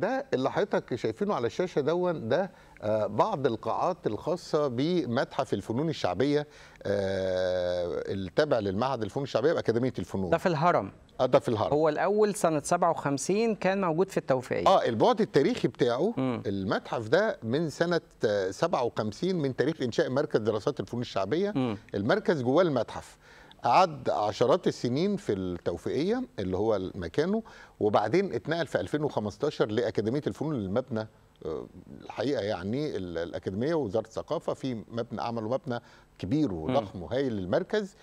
ده اللي حضرتك شايفينه على الشاشه دون ده آه، بعض القاعات الخاصه بمتحف الفنون الشعبيه آه، التابع للمعهد الفنون الشعبيه باكاديميه الفنون ده في الهرم آه، ده في الهرم هو الاول سنه 57 كان موجود في التوفيقيه اه البعد التاريخي بتاعه م. المتحف ده من سنه 57 من تاريخ انشاء مركز دراسات الفنون الشعبيه م. المركز جواه المتحف قعد عشرات السنين في التوفيقيه اللي هو مكانه وبعدين اتنقل في 2015 لاكاديميه الفنون المبنى آه، الحقيقه يعني الاكاديميه ووزاره الثقافه في مبنى عملوا مبنى كبير وضخم وهايل للمركز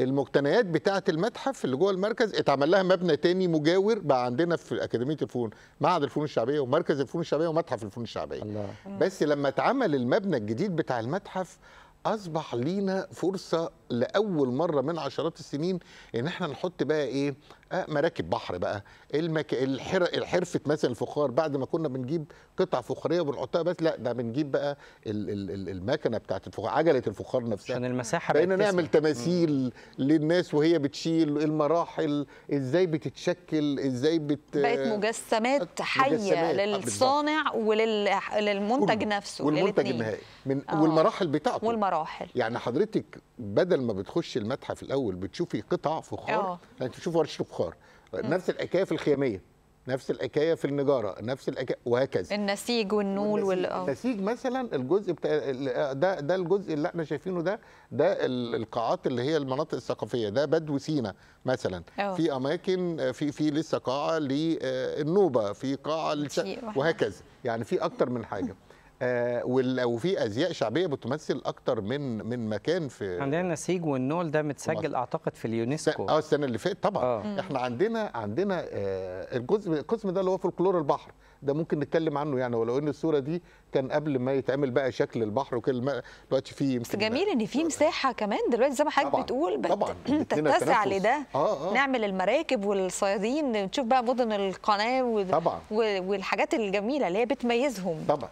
المقتنيات بتاعه المتحف اللي جوه المركز اتعمل لها مبنى تاني مجاور بقى عندنا في اكاديميه الفنون معهد الفنون الشعبيه ومركز الفنون الشعبيه ومتحف الفنون الشعبيه الله. بس لما اتعمل المبنى الجديد بتاع المتحف اصبح لينا فرصه لاول مره من عشرات السنين ان احنا نحط بقى ايه آه مراكب بحر بقى المك... الحر... الحرفه مثلا الفخار بعد ما كنا بنجيب قطع فخاريه وبنحطها بس لا ده بنجيب بقى ال... ال... المكنه بتاعت الفخار عجله الفخار نفسها عشان المساحه بقينا نعمل تماثيل للناس وهي بتشيل المراحل ازاي بتتشكل ازاي بت بقت مجسمات حيه مجسمات. آه، للصانع وللمنتج ولل... نفسه والمنتج النهائي من... آه. والمراحل بتاعته والمراحل مراحل يعني حضرتك بدل ما بتخش المتحف الاول بتشوفي قطع فخار آه. يعني تشوفي ورشه فخار نفس الحكايه في الخياميه نفس الحكايه في النجاره نفس الحكايه وهكذا النسيج والنول وال آه. النسيج مثلا الجزء بتاع آه، ده ده الجزء اللي احنا شايفينه ده ده القاعات اللي هي المناطق الثقافيه ده بدو سينا مثلا أوه. في اماكن في في لسه قاعه للنوبه في قاعه للش... وهكذا يعني في اكتر من حاجه آه، وفي ازياء شعبيه بتمثل اكتر من من مكان في عندنا النسيج والنول ده متسجل اعتقد في اليونسكو اه السنه اللي فاتت طبعا أوه. احنا عندنا عندنا آه، الجزء القسم ده اللي هو فولكلور البحر ده ممكن نتكلم عنه يعني ولو ان الصوره دي كان قبل ما يتعمل بقى شكل البحر وكده دلوقتي في بس جميل ان في آه. مساحه كمان دلوقتي زي ما حضرتك بتقول طبعا تتسع لده آه آه. نعمل المراكب والصيادين نشوف بقى مدن القناه و... طبعا والحاجات الجميله اللي هي بتميزهم طبعا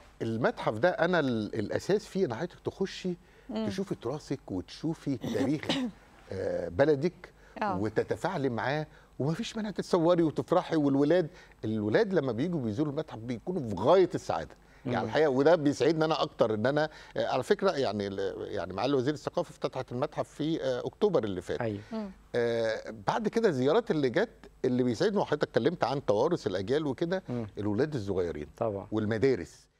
المتحف ده انا الاساس فيه ان حضرتك تخشي تشوفي تراثك وتشوفي تاريخ آه، بلدك آه. وتتفاعلي معاه وما فيش مانع تتصوري وتفرحي والولاد الولاد لما بييجوا بيزوروا المتحف بيكونوا في غايه السعاده يعني الحقيقه وده بيسعدني انا اكتر ان انا آه، على فكره يعني يعني معالي وزير الثقافه افتتحت المتحف في اكتوبر اللي فات أيوة. بعد كده الزيارات اللي جت اللي بيسعدني وحضرتك اتكلمت عن توارث الاجيال وكده الولاد الصغيرين طبعا والمدارس